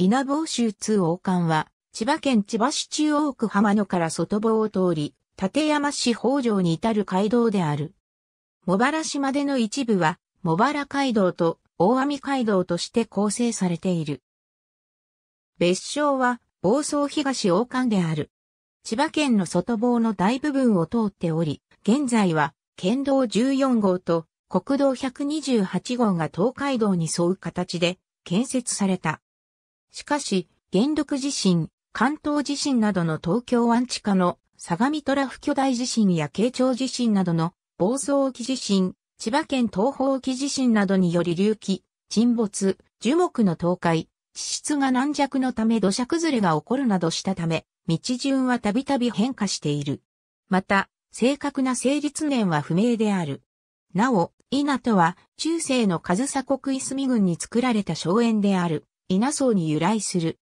稲房州通王冠は、千葉県千葉市中央区浜野から外房を通り、立山市北条に至る街道である。茂原島での一部は、茂原街道と大網街道として構成されている。別称は、房総東王冠である。千葉県の外房の大部分を通っており、現在は、県道14号と国道128号が東海道に沿う形で建設された。しかし、元禄地震、関東地震などの東京湾地下の相模トラフ巨大地震や慶長地震などの暴走沖地震、千葉県東方沖地震などにより隆起、沈没、樹木の倒壊、地質が軟弱のため土砂崩れが起こるなどしたため、道順はたびたび変化している。また、正確な成立年は不明である。なお、稲とは中世の上総国泉郡に作られた荘園である。稲荘に由来する。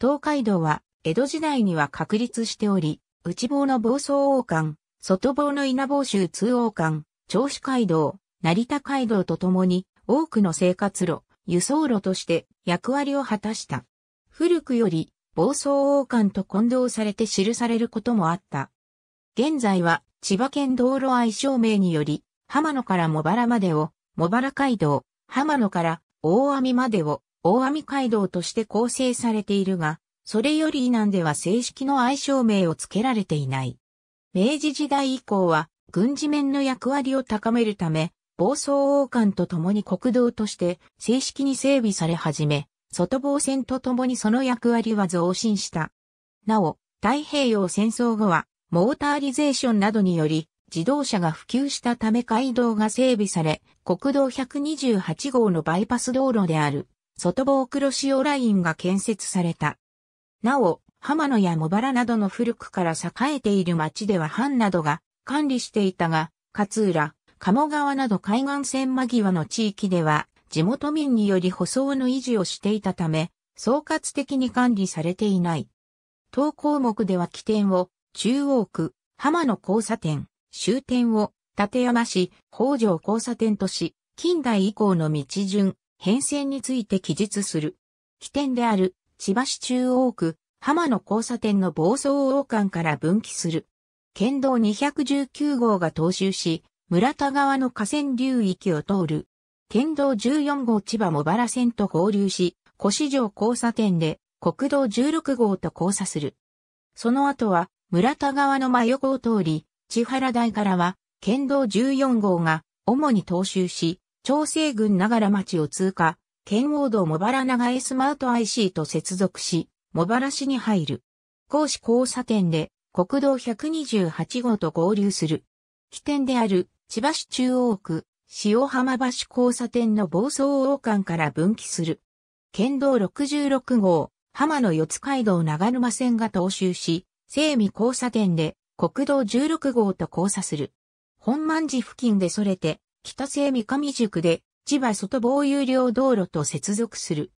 東海道は、江戸時代には確立しており、内房の房総王冠、外房の稲房州通王冠、銚子街道、成田街道とともに、多くの生活路、輸送路として役割を果たした。古くより、房総王冠と混同されて記されることもあった。現在は、千葉県道路愛称名により、浜野から茂原までを、茂原街道、浜野から大網までを、大網街道として構成されているが、それより以南では正式の愛称名を付けられていない。明治時代以降は、軍事面の役割を高めるため、暴走王冠と共に国道として正式に整備され始め、外防線と共にその役割は増進した。なお、太平洋戦争後は、モーターリゼーションなどにより、自動車が普及したため街道が整備され、国道128号のバイパス道路である外房黒潮ラインが建設された。なお、浜野や茂原などの古くから栄えている町では藩などが管理していたが、勝浦、鴨川など海岸線間際の地域では、地元民により舗装の維持をしていたため、総括的に管理されていない。当項目では起点を、中央区、浜野交差点、終点を、立山市、北条交差点とし、近代以降の道順、変遷について記述する。起点である千葉市中央区浜の交差点の暴走王冠から分岐する。県道219号が踏襲し、村田川の河川流域を通る。県道14号千葉茂原線と合流し、越城交差点で国道16号と交差する。その後は村田川の真横を通り、千原台からは県道14号が主に踏襲し、長生郡長良町を通過、県王道茂原長江スマート IC と接続し、茂原市に入る。甲子交差点で国道128号と合流する。起点である千葉市中央区、塩浜橋交差点の房総王間から分岐する。県道66号、浜の四街道長沼線が踏襲し、西美交差点で国道16号と交差する。本万寺付近でそれて、北西三上宿で、千葉外房有料道路と接続する。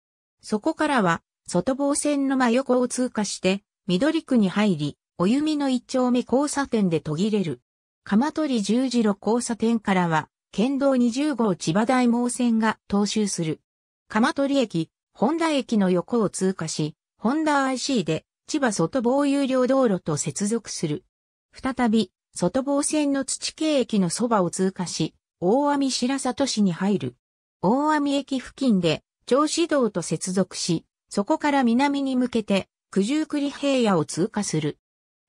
そこからは、外房線の真横を通過して、緑区に入り、お弓の一丁目交差点で途切れる。鎌取十字路交差点からは、県道20号千葉大毛線が踏襲する。鎌取駅、本田駅の横を通過し、本田 IC で千葉外房有料道路と接続する。再び、外房線の土系駅のそばを通過し、大網白里市に入る。大網駅付近で、上市道と接続し、そこから南に向けて、九十九里平野を通過する。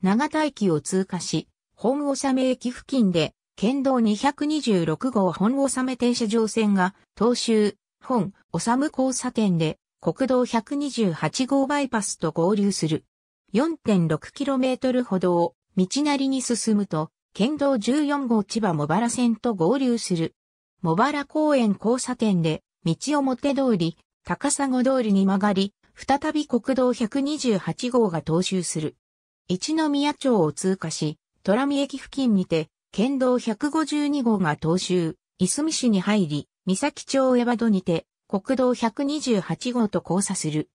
長田駅を通過し、本納駅付近で、県道226号本納停車場線が、東州、本納交差点で、国道128号バイパスと合流する。4.6km ほどを道なりに進むと、県道14号千葉茂原線と合流する。茂原公園交差点で、道表通り、高砂通りに曲がり、再び国道128号が踏襲する。一宮町を通過し、虎見駅付近にて、県道152号が踏襲、いすみ市に入り、三崎町江和戸にて、国道128号と交差する。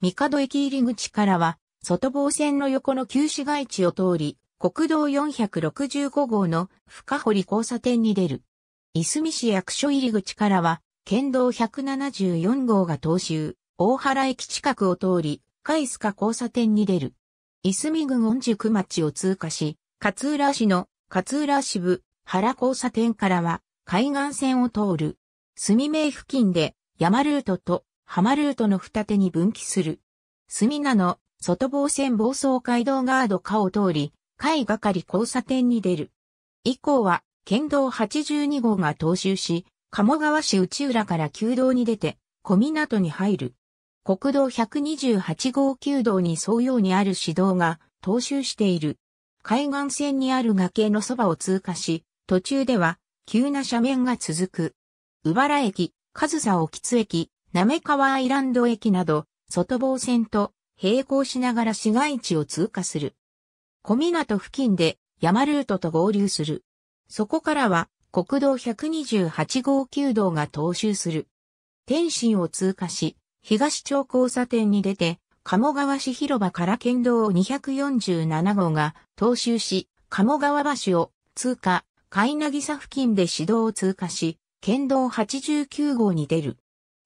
三角駅入り口からは、外房線の横の旧市街地を通り、国道465号の深堀交差点に出る。いすみ市役所入口からは、県道174号が東州、大原駅近くを通り、海須賀交差点に出る。いすみ郡御宿町を通過し、勝浦市の勝浦支部原交差点からは、海岸線を通る。住名付近で、山ルートと浜ルートの二手に分岐する。住名の外房線房総街道ガード下を通り、海係交差点に出る。以降は、県道82号が踏襲し、鴨川市内浦から旧道に出て、小港に入る。国道128号旧道に沿うようにある市道が踏襲している。海岸線にある崖のそばを通過し、途中では急な斜面が続く。宇原駅、上総沖津駅、滑川アイランド駅など、外房線と並行しながら市街地を通過する。小港付近で山ルートと合流する。そこからは国道128号9道が踏襲する。天津を通過し、東町交差点に出て、鴨川市広場から県道247号が踏襲し、鴨川橋を通過、海なぎ付近で市道を通過し、県道89号に出る。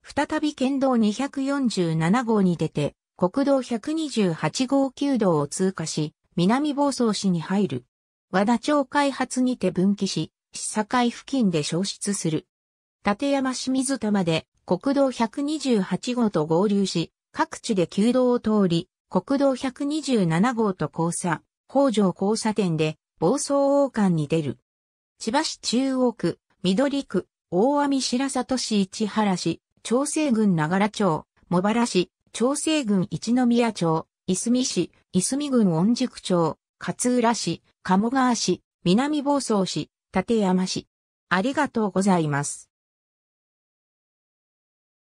再び県道247号に出て、国道128号9道を通過し、南房総市に入る。和田町開発にて分岐し、市境付近で消失する。立山市水まで国道128号と合流し、各地で旧道を通り、国道127号と交差、北条交差点で、房総王冠に出る。千葉市中央区、緑区、大網白里市市原市、長生郡長良町、茂原市、長生郡一宮町、いすみ市、いすみ郡御宿町、勝浦市、鴨川市、南房総市、立山市。ありがとうございます。